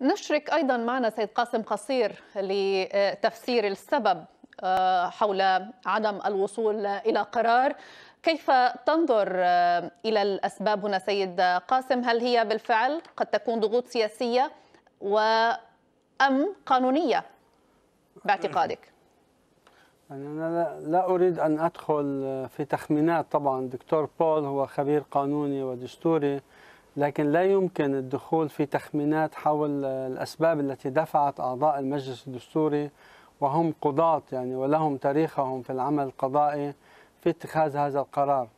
نشرك أيضا معنا سيد قاسم قصير لتفسير السبب آه، حول عدم الوصول إلى قرار كيف تنظر آه، إلى الأسباب هنا سيد قاسم هل هي بالفعل قد تكون ضغوط سياسية وأم قانونية باعتقادك؟ أنا لا أريد أن أدخل في تخمينات طبعا دكتور بول هو خبير قانوني ودستوري لكن لا يمكن الدخول في تخمينات حول الأسباب التي دفعت أعضاء المجلس الدستوري وهم قضاة يعني ولهم تاريخهم في العمل القضائي في اتخاذ هذا القرار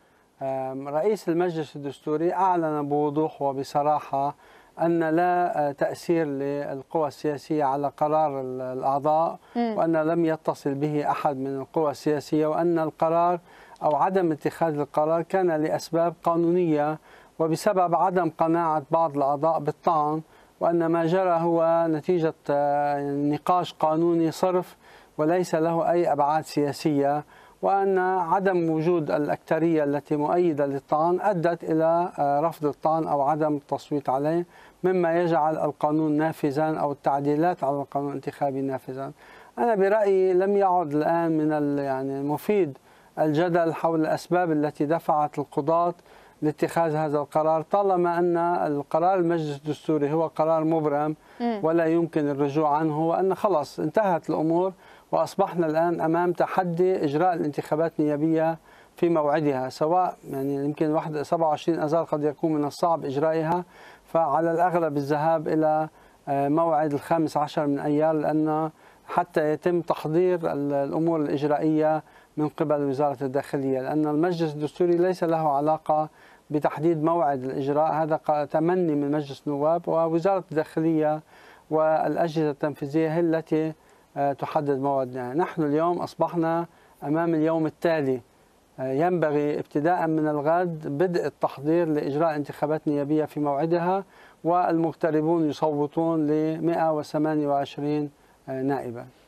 رئيس المجلس الدستوري أعلن بوضوح وبصراحة أن لا آه، تأثير للقوى السياسية على قرار الأعضاء وأن لم يتصل به أحد من القوى السياسية وأن القرار أو عدم اتخاذ القرار كان لأسباب قانونية وبسبب عدم قناعة بعض الأعضاء بالطعن وأن ما جرى هو نتيجة آه، نقاش قانوني صرف وليس له أي أبعاد سياسية وأن عدم وجود الأكثرية التي مؤيدة للطعن أدت إلى آه، رفض الطعن أو عدم التصويت عليه مما يجعل القانون نافذا أو التعديلات على القانون الانتخابي نافذا أنا برأيي لم يعد الآن من يعني المفيد الجدل حول الأسباب التي دفعت القضاة لاتخاذ هذا القرار طالما أن القرار المجلس الدستوري هو قرار مبرم ولا يمكن الرجوع عنه وأن خلاص انتهت الأمور وأصبحنا الآن أمام تحدي إجراء الانتخابات النيابية في موعدها سواء يعني يمكن 27 أذار قد يكون من الصعب إجرائها فعلى الأغلب الذهاب إلى آه، موعد الخامس عشر من أيار لأن حتى يتم تحضير الأمور الإجرائية من قبل وزارة الداخلية لأن المجلس الدستوري ليس له علاقة بتحديد موعد الإجراء هذا تمني من مجلس النواب ووزارة الداخلية والأجهزة التنفيذية هي التي آه، تحدد موعدنا نحن اليوم أصبحنا أمام اليوم التالي آه، ينبغي ابتداء من الغد بدء التحضير لإجراء انتخابات نيابية في موعدها والمغتربون يصوتون ل 128 آه، نائبا